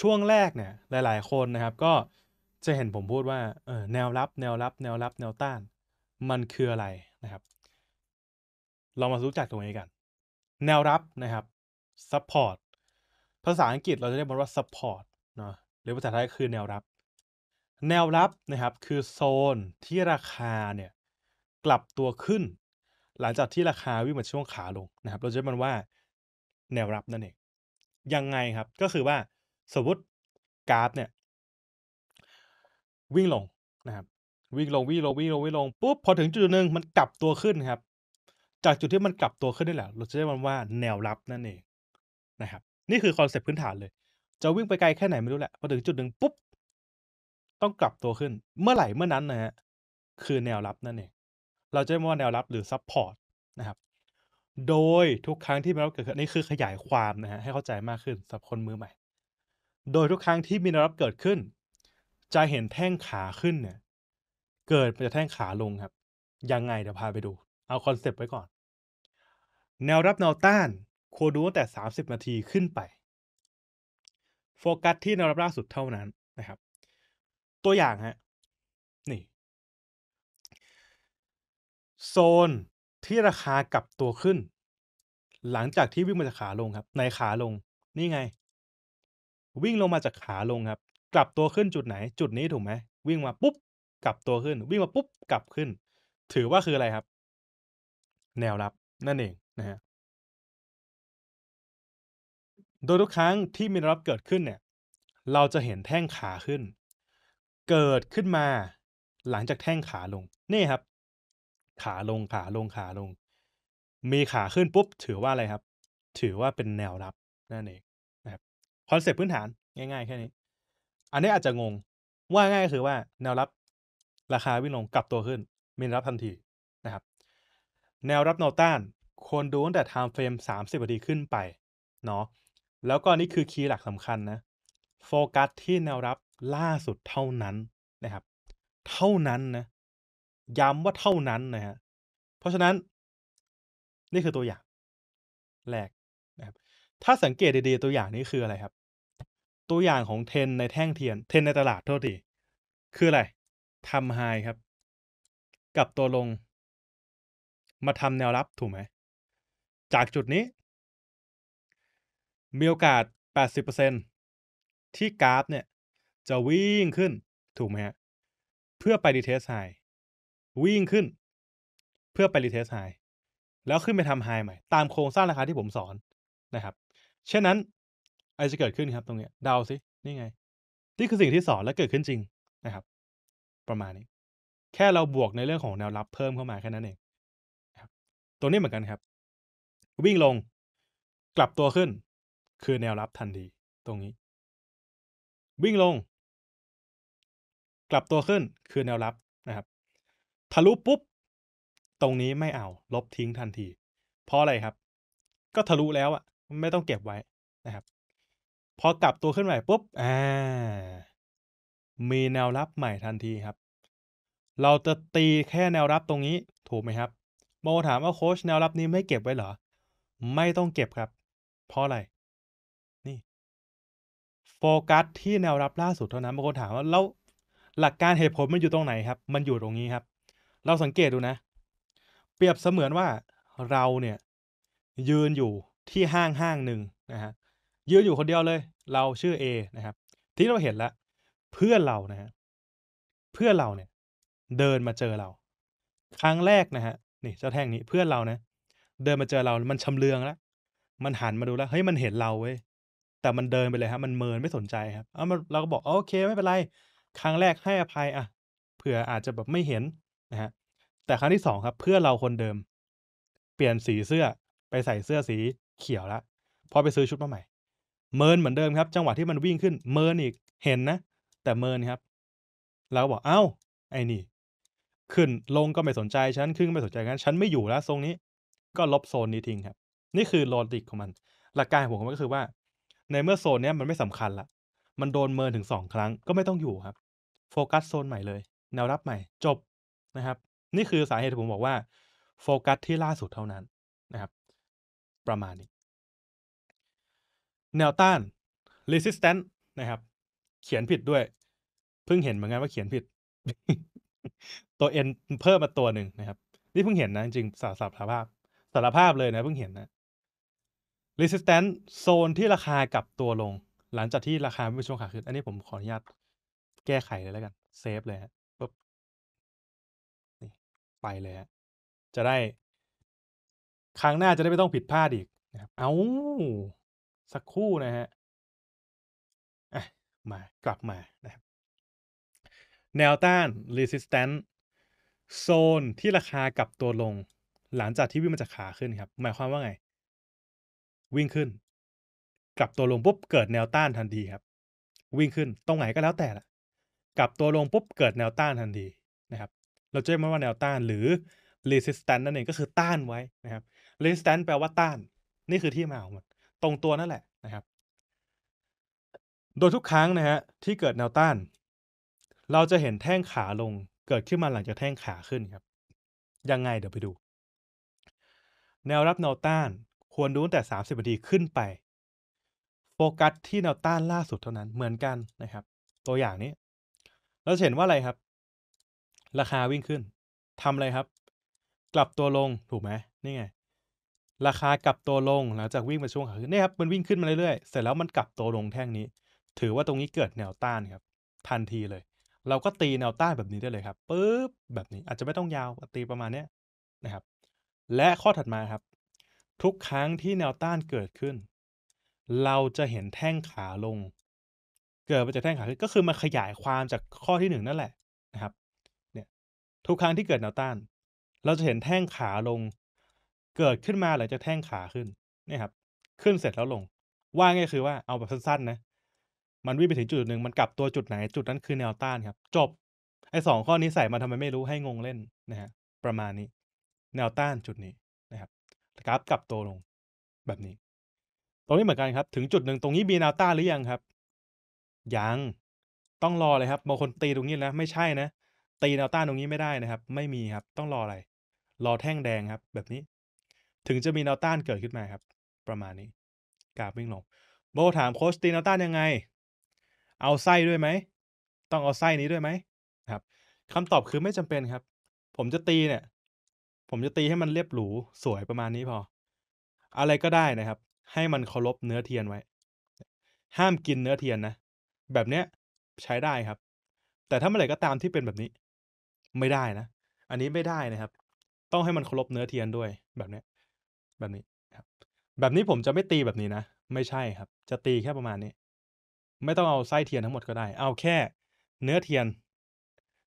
ช่วงแรกเนี่ย หลายๆ คนนะครับ ก็จะเห็นผมพูดว่าเออแนวรับ แนวรับ แนวรับ แนวต้าน มันคืออะไรนะครับ เรามารู้จักตรงนี้กัน แนวรับนะครับ support ภาษาอังกฤษเราจะเรียกมันว่า support เนาะหรือภาษาไทยคือแนวรับ แนวรับนะครับ คือโซนที่ราคาเนี่ย กลับตัวขึ้น หลังจากที่ราคาวิ่งมาช่วงขาลงนะครับ เราจะเรียกมันว่า แนวรับนั่นเองยังไงครับก็คือว่าสมมติกราฟเนี่ย วิ่งลงนะครับ วิ่งลงวิ่งลงวิ่งลงวิ่งลงปุ๊บพอถึงจุดหนึ่งมันกลับตัวขึ้นครับจากจุดที่มันกลับตัวขึ้นนี่แหละ เราจะเรียกมันว่าแนวรับนั่นเองนะครับ นี่คือคอนเซ็ปต์พื้นฐานเลย จะวิ่งไปไกลแค่ไหนไม่รู้แหละพอถึงจุดหนึ่งปุ๊บต้องกลับตัวขึ้น เมื่อไหร่เมื่อนั้นนะฮะคือแนวรับนั่นเองเราจะเรียกว่าแนวรับหรือซับพอร์ตนะครับโดยทุกครั้งที่มันเกิดขึ้นนี่คือขยายความนะฮะให้เข้าใจมากขึ้นสำหรับคนมือใหม่โดย ทุกครั้งที่มีแนวรับเกิดขึ้น จะเห็นแท่งขาขึ้นเนี่ยเกิดเป็นแท่งขาลงครับยังไงเดี๋ยวพาไปดู เอาคอนเซปต์ไว้ก่อน แนวรับแนวต้านควรดูตั้งแต่30นาทีขึ้นไป โฟกัส ที่แนวรับล่าสุดเท่านั้นนะครับ ตัวอย่างฮะนี่ โซนที่ราคากลับตัวขึ้น หลังจากที่วิ่งมาจากขาลงครับ ในขาลงนี่ไงวิ่งลงมาจากขาลงครับ กลับตัวขึ้นจุดไหนจุดนี้ถูกไหมวิ่งมาปุ๊บกลับตัวขึ้น วิ่งมาปุ๊บ กลับขึ้น ถือว่าคืออะไรครับ แนวรับนั่นเองนะฮะโดยทุกครั้งที่มีรับเกิดขึ้นเนี่ย เราจะเห็นแท่งขาขึ้น เกิดขึ้นมา หลังจากแท่งขาลงนี่ครับ ขาลงขาลงขาลง มีขาขึ้นปุ๊บถือว่าอะไรครับ ถือว่าเป็นแนวรับนั่นเองคอนเซปต์พื้นฐาน ง่าย ๆ แค่นี้ อันนี้อาจจะงง ว่าง่ายคือว่า แนวรับราคาวิ่งลงกลับตัวขึ้น มีรับทันทีนะครับ แนวรับแนวต้าน ควรดูตั้งแต่ไทม์เฟรมสามสิบนาทีขึ้นไปเนาะ แล้วก็นี่คือคีย์หลักสำคัญนะ โฟกัสที่แนวรับล่าสุดเท่านั้นนะครับ เท่านั้นนะ ย้ำว่าเท่านั้นนะฮะ เพราะฉะนั้น นี่คือตัวอย่าง แรกถ้าสังเกตดีๆตัวอย่างนี้คืออะไรครับ ตัวอย่างของเทนในแท่งเทียน เทนในตลาดโทษดีคืออะไรทำไฮครับกับตัวลง มาทำแนวรับถูกไหม จากจุดนี้ มีโอกาส 80%ที่กราฟเนี่ยจะวิ่งขึ้นถูกไหมฮะเพื่อไปดีเทสไฮวิ่งขึ้น เพื่อไปรีเทสไฮแล้วขึ้นไปทำไฮใหม่ตามโครงสร้างราคาที่ผมสอนนะครับเช่นนั้นอะไรจะเกิดขึ้นครับตรงนี้เดาสินี่ไงนี่คือสิ่งที่สอนและเกิดขึ้นจริงนะครับ ประมาณนี้ แค่เราบวกในเรื่องของแนวรับเพิ่มเข้ามาแค่นั้นเองตัวนี้เหมือนกันครับ วิ่งลง กลับตัวขึ้น คือแนวรับทันทีตรงนี้ วิ่งลง กลับตัวขึ้นคือแนวรับนะครับ ทะลุปุ๊บ ตรงนี้ไม่เอาลบทิ้งทันทีเพราะอะไรครับ ก็ทะลุแล้วอะไม่ต้องเก็บไว้นะครับ พอกลับตัวขึ้นใหม่ ปุ๊บอ่ามีแนวรับใหม่ทันทีครับ เราจะตีแค่แนวรับตรงนี้ถูกไหมครับโมถามว่าโค้ชแนวรับนี้ไม่เก็บไว้เหรอ ไม่ต้องเก็บครับ เพราะอะไร นี่ โฟกัสที่แนวรับล่าสุดเท่านั้นบางคนถามว่าแล้วหลักการเหตุผลมันอยู่ตรงไหนครับ มันอยู่ตรงนี้ครับ เราสังเกตดูนะ เปรียบเสมือนว่าเราเนี่ยยืนอยู่ที่ห้างห้างหนึ่งนะฮะยืนอยู่คนเดียวเลย เราชื่อ A นะครับ ที่เราเห็นแล้วเพื่อนเรานะฮะ เพื่อนเราเนี่ย เดินมาเจอเรา ครั้งแรกนะฮะ นี่เจ้าแท่งนี้ เพื่อนเรานะเดินมาเจอเรา มันชำเลืองแล้วมันหันมาดูแล้ว เฮ้ย มันเห็นเราเว้ย แต่มันเดินไปเลยครับ มันเมินไม่สนใจครับ เอามันเราก็บอก โอเค ไม่เป็นไร ครั้งแรกให้อภัยอ่ะเผื่ออาจจะแบบไม่เห็นนะฮะ แต่ครั้งที่สองครับ เพื่อนเราคนเดิม เปลี่ยนสีเสื้อไปใส่เสื้อสีเขียวแล้วพอไปซื้อชุดมาใหม่ เมินเหมือนเดิมครับ จังหวะที่มันวิ่งขึ้นเมินอีกเห็นนะแต่เมินครับเราก็บอกเอา้า ไอ้นี่ ขึ้นลงก็ไม่สนใจฉันขึ้นก็ไม่สนใจงั้นฉันไม่อยู่แล้วทรงนี้ก็ลบโซนนี้ทิ้งครับ นี่คือโลจิกของมันหลักการของผมก็คือว่า ในเมื่อโซนนี้มันไม่สำคัญละมันโดนเมินถึงสองครั้งก็ไม่ต้องอยู่ครับ โฟกัสโซนใหม่เลย แนวรับใหม่ จบนะครับ นี่คือสาเหตุที่ผมบอกว่า โฟกัสที่ล่าสุดเท่านั้นนะครับประมาณนี้ แนวต้าน resistance นะครับ เขียนผิดด้วย เพิ่งเห็นเหมือนกันว่าเขียนผิด ตัว n เพิ่มมาตัวหนึ่งนะครับ นี่เพิ่งเห็นนะจริงสารสารภาพสารภาพเลยนะเพิ่งเห็นนะ resistance โซนที่ราคากลับตัวลง หลังจากที่ราคาไม่เป็นช่วงขาขึ้น อันนี้ผมขออนุญาตแก้ไขเลยแล้วกัน เซฟเลยฮะปุ๊บไปเลยฮะ จะได้ครั้งหน้าจะได้ไม่ต้องผิดพลาดอีกนะครับเอาสักคู่นะฮะมากลับมานะครับ แนวต้าน resistance โซนที่ราคากลับตัวลง หลังจากที่วิ่งมาจากขาขึ้นครับ หมายความว่าไง วิ่งขึ้น กลับตัวลงปุ๊บเกิดแนวต้านทันทีครับ วิ่งขึ้นตรงไหนก็แล้วแต่ละกลับตัวลงปุ๊บเกิดแนวต้านทันทีนะครับ เราจะเรียกมันว่าแนวต้านหรือ resistance นั่นเองก็คือต้านไว้นะครับ r e s i s t a n c แปลว่าต้าน นี่คือที่มาของมันตรงตัวนั่นแหละนะครับ โดยทุกครั้งนะฮะที่เกิดแนวต้าน เราจะเห็นแท่งขาลง เกิดขึ้นมาหลังจากแท่งขาขึ้นครับ ยังไงเดี๋ยวไปดู แนวรับแนวต้านควรดูตั้งแต่ 30นาทีขึ้นไป โฟกัสที่แนวต้านล่าสุดเท่านั้นเหมือนกันนะครับ ตัวอย่างนี้ เราจะเห็นว่าอะไรครับ ราคาวิ่งขึ้นทำอะไรครับ กลับตัวลงถูกไหมนี่ไงราคากลับตัวลงหลังจากวิ่งมาช่วงขาขึ้นนี่ครับมันวิ่งขึ้นมาเรื่อยๆเสร็จแล้วมันกลับตัวลงแท่งนี้ ถือว่าตรงนี้เกิดแนวต้านครับ ทันทีเลย เราก็ตีแนวต้านแบบนี้ได้เลยครับปุ๊บแบบนี้อาจจะไม่ต้องยาวตีประมาณนี้นะครับ และข้อถัดมาครับ ทุกครั้งที่แนวต้านเกิดขึ้น เราจะเห็นแท่งขาลง เกิดมาจากแท่งขาขึ้นก็คือมาขยายความจากข้อที่หนึ่งนั่นแหละนะครับเนี่ยทุกครั้งที่เกิดแนวต้าน เราจะเห็นแท่งขาลงเกิดขึ้นมาหลังจากแท่งขาขึ้นนี่ครับ ขึ้นเสร็จแล้วลง ว่าง่ายคือ ว่าเอาแบบสั้นๆนะมันวิ่งไปถึงจุดหนึ่งมันกลับตัวจุดไหน จุดนั้นคือแนวต้านครับ จบไอ้สองข้อนี้ใส่มาทำไมไม่รู้ให้งงเล่นนะฮะ ประมาณนี้แนวต้านจุดนี้นะครับกราฟกลับตัวลง แบบนี้ ตรงนี้เหมือนกันครับถึงจุดหนึ่งตรงนี้มีแนวต้านหรือยังครับยังต้องรอเลยครับ บางคนตีตรงนี้นะไม่ใช่นะตีแนวต้านตรงนี้ไม่ได้นะครับ ไม่มีครับ ต้องรออะไร รอแท่งแดงครับ แบบนี้ถึงจะมีแนวต้านเกิดขึ้นมาครับ ประมาณนี้กราฟวิ่งลงโบถามโคชตีแนวต้านยังไง เอาไส้ด้วยไหมต้องเอาไส้นี้ด้วยไหมครับคำตอบคือไม่จำเป็นครับ ผมจะตีเนี่ย ผมจะตีให้มันเรียบหรูสวยประมาณนี้พอ อะไรก็ได้นะครับ ให้มันเคารพเนื้อเทียนไว้ ห้ามกินเนื้อเทียนนะแบบเนี้ยใช้ได้ครับ แต่ถ้าเมื่อไหร่ก็ตามที่เป็นแบบนี้ ไม่ได้นะ อันนี้ไม่ได้นะครับ ต้องให้มันเคารพเนื้อเทียนด้วยแบบเนี้ยแบบนี้ครับ แบบนี้ผมจะไม่ตีแบบนี้นะ ไม่ใช่ครับ จะตีแค่ประมาณนี้ ไม่ต้องเอาไส้เทียนทั้งหมดก็ได้ เอาแค่เนื้อเทียน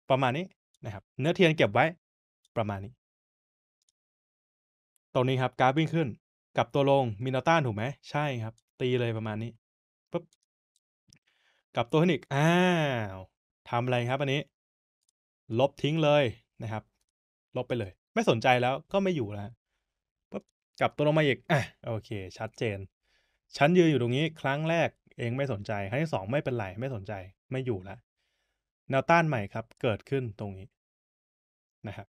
ประมาณนี้นะครับ เนื้อเทียนเก็บไว้ ประมาณนี้ตรงนี้ครับกราฟวิ่งขึ้นกับตัวลงมีนอต้านถูกไหมใช่ครับ ตีเลยประมาณนี้ปุ๊บกับตัวนอีกอ้าวทำอะไรครับ อันนี้ ลบทิ้งเลยนะครับ ลบไปเลยไม่สนใจแล้วก็ไม่อยู่แล้วกลับตัวลงมาอีก อ่ะ โอเค ชัดเจน ฉันยืนอยู่ตรงนี้ครั้งแรกเองไม่สนใจ ครั้งที่สองไม่เป็นไร ไม่สนใจ ไม่อยู่ละ แนวต้านใหม่ครับ เกิดขึ้นตรงนี้นะครับ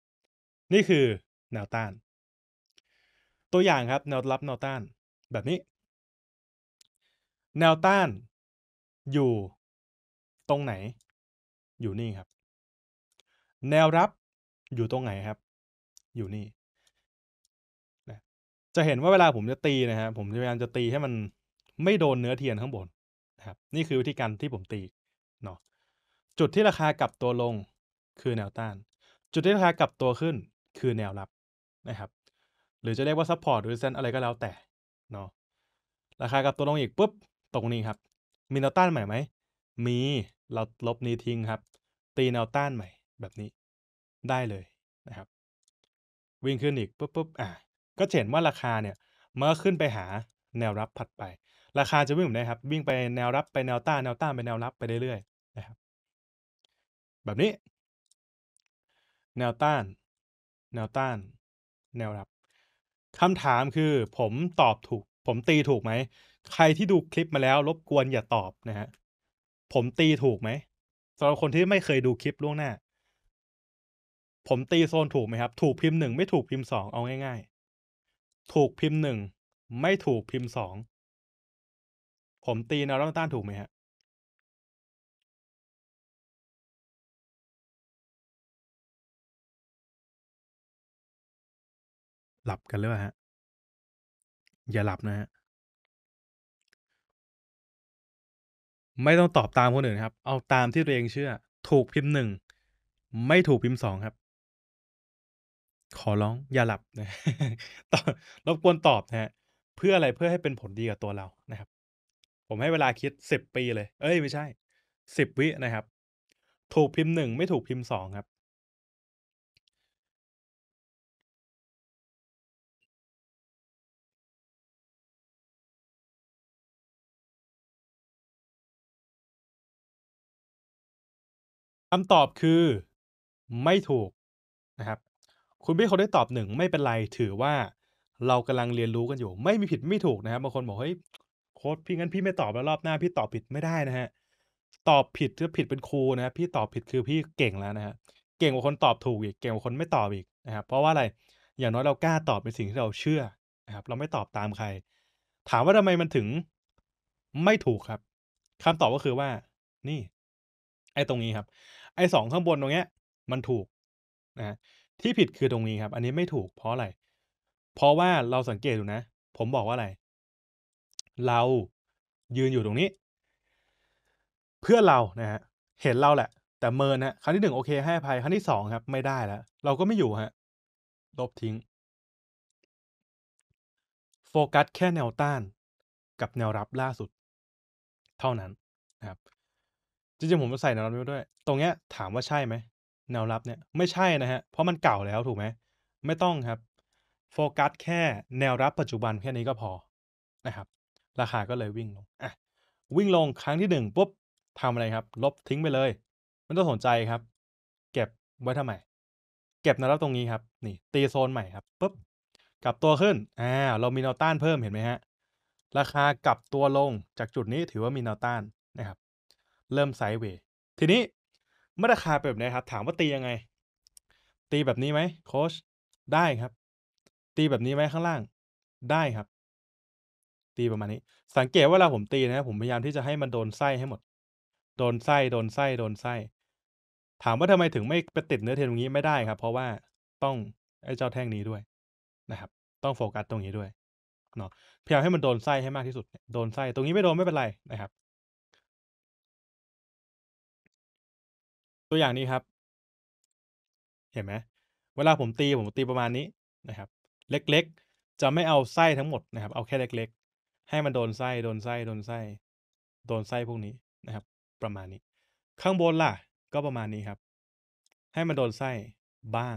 นี่คือแนวต้าน ตัวอย่างครับ แนวรับแนวต้าน แบบนี้ แนวต้าน อยู่ ตรงไหน อยู่นี่ครับ แนวรับอยู่ตรงไหนครับ อยู่นี่จะเห็นว่าเวลาผมจะตีนะครับผมพยายามจะตีให้มันไม่โดนเนื้อเทียนข้างบนนะครับ นี่คือวิธีการที่ผมตีเนาะจุดที่ราคากลับตัวลงคือแนวต้าน จุดที่ราคากลับตัวขึ้นคือแนวรับนะครับ หรือจะเรียกว่าซัพพอร์ตหรือเซนอะไรก็แล้วแต่เนาะราคากลับตัวลงอีกปุ๊บตรงนี้ครับมีแนวต้านใหม่ไหมมีเราลบนี้ทิ้งครับ ตีแนวต้านใหม่ แบบนี้ได้เลยนะครับ วิ่งขึ้นอีกปุ๊บปุ๊บอ่าก็เห็นว่าราคาเนี่ยมันก็ขึ้นไปหาแนวรับถัดไป ราคาจะวิ่งแบบนี้ครับ วิ่งไปแนวรับไปแนวต้าน แนวต้านไปแนวรับไปเรื่อยๆนะครับ แบบนี้ แนวต้าน แนวต้าน แนวรับคำถามคือ ผมตอบถูก ผมตีถูกไหมใครที่ดูคลิปมาแล้ว รบกวนอย่าตอบนะฮะผมตีถูกไหมสำหรับคนที่ไม่เคยดูคลิปล่วงหน้าผมตีโซนถูกไหมครับถูกพิมพ์หนึ่งไม่ถูกพิมพ์สองเอาง่ายๆถูกพิมพ์หนึ่งไม่ถูกพิมพ์สองผมตีแนวต้านถูกไหมฮะ หลับกันหรือเปล่าฮะอย่าหลับนะฮะไม่ต้องตอบตามคนอื่นครับ เอาตามที่เรียงเชื่อ ถูกพิมพ์หนึ่งไม่ถูกพิมพ์สองครับขอร้องอย่าหลับนะตอบรบกวนตอบนะฮะเพื่ออะไรเพื่อให้เป็นผลดีกับตัวเรานะครับ ผมให้เวลาคิดสิบปีเลย เอ้ยไม่ใช่สิบวินะครับ ถูกพิมพ์หนึ่งไม่ถูกพิมพ์สองครับคำตอบคือไม่ถูกนะครับคุณพี่เขาได้ตอบหนึ่งไม่เป็นไรถือว่า เรากำลังเรียนรู้กันอยู่ ไม่มีผิดไม่ถูกนะครับบางคนบอกเฮ้ยโค้ดพี่งั้นพี่ไม่ตอบแล้วรอบหน้าพี่ตอบผิดไม่ได้นะฮะ ตอบผิดือผิดเป็นครูนะพี่ตอบผิดคือพี่เก่งแล้วนะฮะเก่งกว่าคนตอบถูกอีก เก่งกว่าคนไม่ตอบอีก นะครับเพราะว่าอะไร อย่างน้อยเรากล้าตอบเป็นสิ่งที่เราเชื่อนะครับ เราไม่ตอบตามใคร ถามว่าทำไมมันถึงไม่ถูกครับ คำตอบก็คือว่า นี่ ไอ้ตรงนี้ครับ ไอ้สองข้างบนตรงเนี้ย มันถูกนะที่ผิดคือตรงนี้ครับ อันนี้ไม่ถูกเพราะอะไร เพราะว่าเราสังเกตดูนะ ผมบอกว่าอะไร เรายืนอยู่ตรงนี้ เพื่อเรานะฮะเห็นเราแหละ แต่เมินฮะครั้งที่หนึ่งโอเคให้อภัยครั้งที่สองครับ ไม่ได้แล้ว เราก็ไม่อยู่ฮะลบทิ้ง โฟกัสแค่แนวต้านกับแนวรับล่าสุด เท่านั้นนะครับจริงๆ ผมจะใส่แนวรับไว้ด้วย ตรงเนี้ยถามว่าใช่ไหมแนวรับเนี่ยไม่ใช่นะฮะเพราะมันเก่าแล้วถูกไหม ไม่ต้องครับโฟกัสแค่แนวรับปัจจุบันแค่นี้ก็พอนะครับ ราคาก็เลยวิ่งลงอ่ะวิ่งลงครั้งที่หนึ่งปุ๊บทำอะไรครับ ลบทิ้งไปเลยไม่ต้องสนใจครับ เก็บไว้ทำไมเก็บแนวรับตรงนี้ครับ นี่ตีโซนใหม่ครับปุ๊บกลับตัวขึ้นอ่าเรามีแนวต้านเพิ่มเห็นไหมฮะราคากลับตัวลงจากจุดนี้ถือว่ามีแนวต้านนะครับ เริ่มไซด์เวย์ทีนี้เมาตราคาแบบนี้ครับถามว่าตียังไง ตีแบบนี้ไหมโค้ชได้ครับ ตีแบบนี้ไหมข้างล่างได้ครับ ตีประมาณนี้ สังเกตว่าเราผมตีนะผมพยายามที่จะให้มันโดนไส้ให้หมด โดนไส้โดนไส้โดนไส้ ถามว่าทำไมถึงไม่ไปติดเนื้อเทียนตรงนี้ไม่ได้ครับ เพราะว่าต้องไอ้เจ้าแท่งนี้ด้วยนะครับ ต้องโฟกัสตรงนี้ด้วยเนาะพยายามให้มันโดนไส้ให้มากที่สุด โดนไส้ตรงนี้ไม่โดนไม่เป็นไรนะครับตัวอย่างนี้ครับ เห็นไหม เวลาผมตีผมตีประมาณนี้นะครับ เล็กๆ จะไม่เอาไส้ทั้งหมดนะครับ เอาแค่เล็กๆ ให้มันโดนไส้โดนไส้ โดนไส้ โดนไส้พวกนี้นะครับ ประมาณนี้ ข้างบนล่ะก็ประมาณนี้ครับ ให้มันโดนไส้บ้าง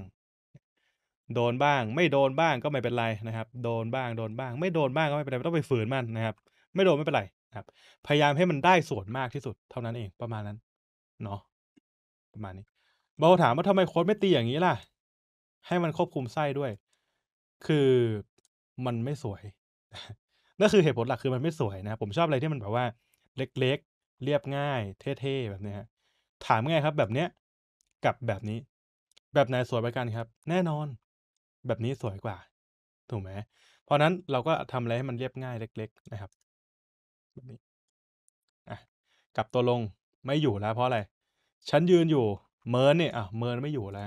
โดนบ้าง ไม่โดนบ้างก็ไม่เป็นไรนะครับ โดนบ้าง โดนบ้าง ไม่โดนบ้างก็ไม่เป็นไรต้องไปฝืนมันนะครับ ไม่โดนไม่เป็นไรครับ พยายามให้มันได้ส่วนมากที่สุด เท่านั้นเองประมาณนั้น เนาะประมาณนี้ เบลถามว่าทำไมโค้ดไม่ตีอย่างนี้ล่ะ ให้มันควบคุมไส้ด้วย คือมันไม่สวย นั่นคือเหตุผลหลักคือมันไม่สวยนะ ผมชอบอะไรที่มันแบบว่า เล็กๆเรียบง่าย เท่ๆแบบนี้ฮะ ถามง่ายครับ แบบเนี้ย กับแบบนี้ แบบไหนสวยไปกันครับ แน่นอน แบบนี้สวยกว่า ถูกไหมเพราะนั้นเราก็ทำอะไรให้มันเรียบง่าย เล็ก ๆนะครับแบบนี้กับตัวลงไม่อยู่แล้วเพราะอะไรฉันยืนอยู่เมินเนี่ยอ่ะเมินไม่อยู่แล้ว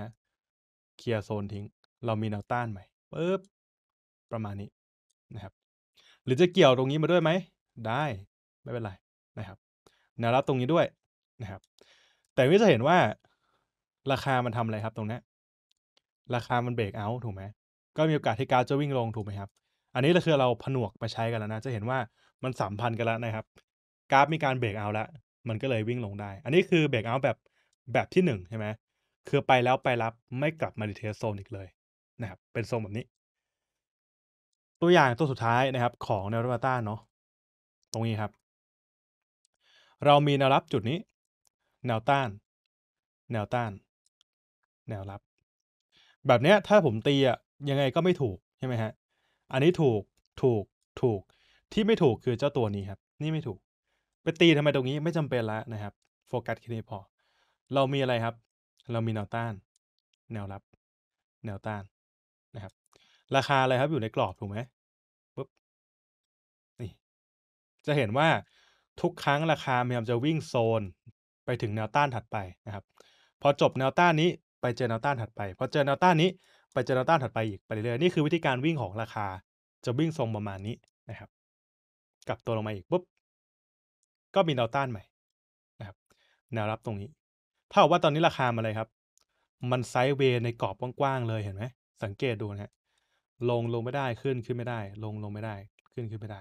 เคลียร์โซนทิ้ง เรามีแนวต้านใหม่ปึ๊บประมาณนี้นะครับ หรือจะเกี่ยวตรงนี้มาด้วยไหมได้ไม่เป็นไรนะครับแนวรับตรงนี้ด้วยนะครับ แต่วิจะเห็นว่าราคา มันทำอะไรครับ ตรงนี้ราคา มันเบรกเอาถูกไหมก็มีโอกาสที่กราฟจะวิ่งลงถูกไหมครับอันนี้เราคือเราผนวกไปใช้กันแล้วนะ จะเห็นว่ามันสัมพันธ์กันแล้วนะครับ กราฟมีการเบรกเอาแล้วมันก็เลยวิ่งลงได้ อันนี้คือเบรกเอาท์แบบแบบที่หนึ่งใช่ไหม คือไปแล้วไปรับไม่กลับมาดีเทสโซนอีกเลยนะครับ เป็นทรงแบบนี้ ตัวอย่างตัวสุดท้ายนะครับ ของแนวรับต้าเนาะ ตรงนี้ครับ เรามีแนวรับจุดนี้ แนวต้าน แนวต้าน แนวรับ แบบเนี้ย ถ้าผมตีอะยังไงก็ไม่ถูกใช่ไหมฮะ อันนี้ถูกถูกถูกที่ไม่ถูกคือเจ้าตัวนี้ครับ นี่ไม่ถูกไปตีทำไมตรงนี้ไม่จำเป็นแล้วนะครับ โฟกัสแค่นี้พอ เรามีอะไรครับ เรามีแนวต้าน แนวรับแนวต้านนะครับ ราคาอะไรครับอยู่ในกรอบถูกไหมปุ๊บนี่จะเห็นว่าทุกครั้งราคาพยายามจะวิ่งโซนไปถึงแนวต้านถัดไปนะครับ พอจบแนวต้านนี้ไปเจอแนวต้านถัดไป พอเจอแนวต้านนี้ไปเจอแนวต้านถัดไปอีกไปเรื่อยๆนี่คือวิธีการวิ่งของราคาจะวิ่งทรงประมาณนี้นะครับกลับตัวลงมาอีกปุ๊บก็มีแนวต้านใหม่ นะครับ แนวรับตรงนี้ถ้าบกว่าตอนนี้ราคามาเลยครับ มันไซด์เวย์ในกรอบกว้างๆเลยเห็นไหมสังเกตดูนะฮะลงลงไม่ได้ขึ้นขึ้นไม่ได้ ลงลงไม่ได้ขึ้นขึ้นไม่ได้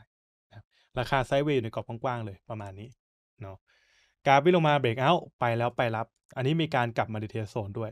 นะครับราคาไซด์เวย์อยู่ในกรอบกว้างๆเลยประมาณนี้เนาะกราฟวิ่งลงมาเบรกเอาท์ไปแล้วไปรับ อันนี้มีการกลับมาดิเทสโซนด้วย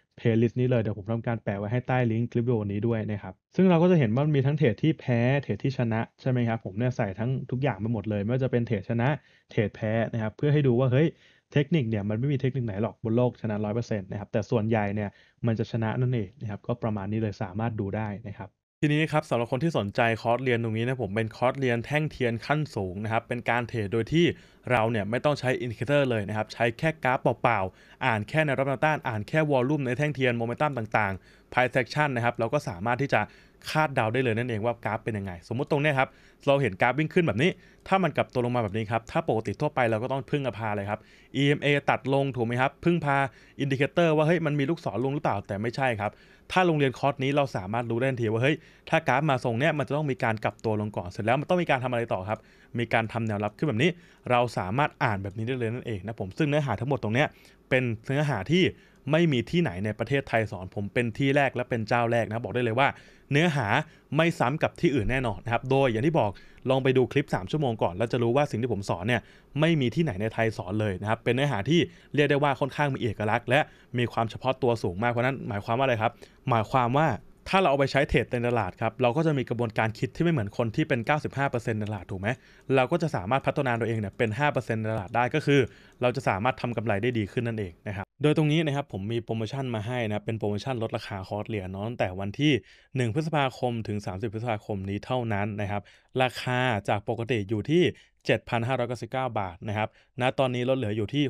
เพลย์ลิสต์นี้เลยเดี๋ยวผมทำการแปะไว้ให้ใต้ลิงก์คลิปวิดีโอนี้ด้วยนะครับ ซึ่งเราก็จะเห็นว่ามีทั้งเทรดที่แพ้ เทรดที่ชนะ ใช่ไหมครับ ผมเนี่ยใส่ทั้งทุกอย่างไปหมดเลย ไม่ว่าจะเป็นเทรดชนะ เทรดแพ้นะครับ เพื่อให้ดูว่าเฮ้ยเทคนิคเนี่ย มันไม่มีเทคนิคไหนหรอกบนโลกชนะร้อยเปอร์เซ็นต์นะครับ แต่ส่วนใหญ่เนี่ยมันจะชนะนั่นเองนะครับก็ประมาณนี้เลยสามารถดูได้นะครับทีนี้ครับสำหรับคนที่สนใจคอร์สเรียนตรงนี้นะผมเป็นคอร์สเรียนแท่งเทียนขั้นสูงนะครับเป็นการเทรดโดยที่เราเนี่ย ไม่ต้องใช้อินดิเคเตอร์เลยนะครับ ใช้แค่กราฟ เปล่า ๆ อ่านแค่ในรับน้ำต้าน อ่านแค่วอลลุ่มในแท่งเทียนโมเมนตัมต่างๆไพเ c e กชันนะครับเราก็สามารถที่จะคาดเดาได้เลยนั่นเองว่ากราฟเป็นยังไง สมมุติตรงนี้ครับ เราเห็นกราฟวิ่งขึ้นแบบนี้ ถ้ามันกลับตัวลงมาแบบนี้ครับ ถ้าปกติทั่วไปเราก็ต้องพึ่งพาเลยครับ EMA ตัดลงถูกไหมครับ พึ่งพาอินดิเคเตอร์ว่าเฮ้ยมันมีลูกศรลงหรือเปล่าแต่ไม่ใช่ครับถ้าโรงเรียนคอร์สนี้เราสามารถรู้ได้ทันทีว่าเฮ้ยถ้ากราฟมาทรงเนี้ยมันจะต้องมีการกลับตัวลงก่อนเสร็จแล้วมันต้องมีการทำอะไรต่อครับมีการทำแนวรับขึ้นแบบนี้เราสามารถอ่านแบบนี้ได้เลยนั่นเองนะผมซึ่งเนื้อหาทั้งหมดตรงนี้เป็นเนื้อหาที่ไม่มีที่ไหนในประเทศไทยสอน ผมเป็นที่แรกและเป็นเจ้าแรกนะบอกได้เลยว่า เนื้อหาไม่ซ้ำกับที่อื่นแน่นอนนะครับโดยอย่างที่บอกลองไปดูคลิป3 ชั่วโมงก่อนแล้วจะรู้ว่าสิ่งที่ผมสอนเนี่ยไม่มีที่ไหนในไทยสอนเลยนะครับเป็นเนื้อหาที่เรียกได้ว่าค่อนข้างมีเอกลักษณ์และมีความเฉพาะตัวสูงมากเพราะนั้นหมายความว่าอะไรครับหมายความว่าถ้าเราเอาไปใช้เทรดในตลาดครับเราก็จะมีกระบวนการคิดที่ไม่เหมือนคนที่เป็น 95%ในตลาดถูกไหมเราก็จะสามารถพัฒนาตัวเองเนี่ยเป็น 5%ในตลาดได้ก็คือ เราจะสามารถทำกำไรได้ดีขึ้นนั่นเองนะครับโดยตรงนี้นะครับผมมีโปรโมชั่นมาให้นะเป็นโปรโมชั่นลดราคาคอร์สเรียนน้องแต่วันที่ 1 พฤษภาคมถึง 30 พฤษภาคมนี้เท่านั้นนะครับราคาจากปกติอยู่ที่ 7,599 บาทนะครับณนะตอนนี้ลดเหลืออยู่ที่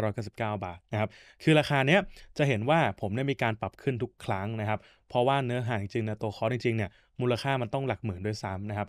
6,599 บาทนะครับคือราคาเนี้ยจะเห็นว่าผมได้มีการปรับขึ้นทุกครั้งนะครับเพราะว่าเนื้อหาจริงๆนะตัวคอร์สจริงๆเนี่ย มูลค่ามันต้องหลักหมื่นด้วยซ้ำนะครับ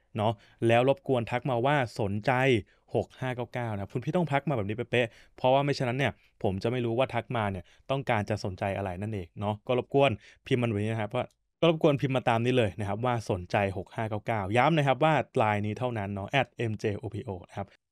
เนาะแล้วรบกวนทักมาว่าสนใจ 6599 นะคุณพี่ต้องพักมาแบบนี้เป๊ะๆเพราะว่าไม่ฉะนั้นเนี่ยผมจะไม่รู้ว่าทักมาเนี่ยต้องการจะสนใจอะไรนั่นเองเนาะก็รบกวนพิมพ์มันไว้นะครับว่าก็รบกวนพิมพ์มาตามนี้เลยนะครับ ว่าสนใจ 6599 ย้ำนะครับว่าลายนี้เท่านั้นเนาะ mjopo นะครับ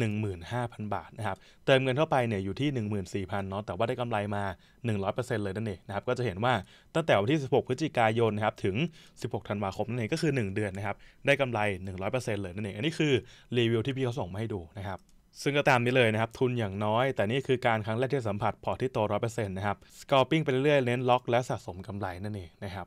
15,000 บาทนะครับ เติมเงินเข้าไปเนี่ยอยู่ที่ 14,000เนาะ แต่ว่าได้กำไรมา 100%เลยนั่นเองนะครับ ก็จะเห็นว่าตั้งแต่วันที่ 16พฤศจิกายนนะครับถึง 16 ธันวาคมนั่นเองก็คือ 1 เดือนนะครับได้กำไร 100%เลยนั่นเอง อันนี้คือรีวิวที่พี่เขาส่งมาให้ดูนะครับ ซึ่งก็ตามนี้เลยนะครับทุนอย่างน้อย แต่นี่คือการครั้งแรกที่สัมผัสพอร์ตที่โต 100%นะครับ สกอปปิ้งไปเรื่อยเน้นล็อกและสะสมกำไรนั่นเองนะครับ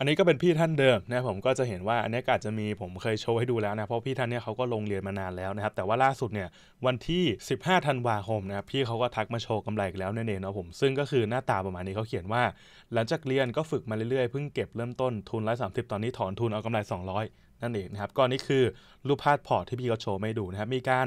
อันนี้ก็เป็นพี่ท่านเดิมนะผมก็จะเห็นว่าอันนี้อาจจะมีผมเคยโชว์ให้ดูแล้วนะ เพราะพี่ท่านเนี่ยเขาก็ลงเรียนมานานแล้วนะครับ แต่ว่าล่าสุดเนี่ยวันที่ 15ธันวาคมนะครับ พี่เขาก็ทักมาโชว์กำไรกันแล้วน่นเเนาะผมซึ่งก็คือหน้าตาประมาณนี้เขาเขียนว่าหลังจากเรียนก็ฝึกมาเรื่อย ๆเพิ่งเก็บเริ่มต้นทุนร้อยสามสิบตอนนี้ถอนทุนเอากำไร 200นั่นเองนะครับก็นี่คือรูปภาพพอร์ตที่พี่เขาโชว์ไม่ดูนะครับมีการ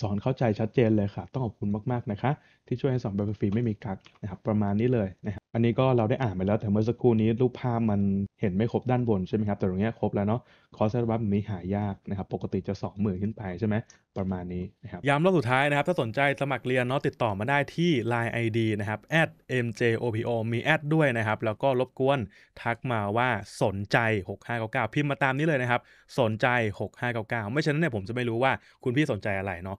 สอนเข้าใจชัดเจนเลยค่ะต้องขอบคุณมาก ๆ นะคะ ที่ช่วยให้สอนแบบฟรีไม่มีกักนะครับประมาณนี้เลยนะครับอันนี้ก็เราได้อ่านไปแล้วแต่เมื่อสักครู่นี้ รูปภาพมันเห็นไม่ครบด้านบนใช่ไหมครับแต่ตรงนี้ครบแล้วเนาะคอสร์สับนี้หายากนะครับปกติจะ2มื่นขึ้นไปใช่ไหมประมาณนี้นะครับย้ำรอบสุดท้ายนะครับถ้าสนใจสมัครเรียนเนาะติดต่อมาได้ที่ Line ID นะครับ @mjopo มีแอดด้วยนะครับแล้วก็รบกวนทักมาว่าสนใจ6599พิมพ์มาตามนี้เลยนะครับสนใจ6599ไม่ช่นั้นเนี่ยผมจะไม่รู้ว่าคุณพี่สนใจอะไรเนาะ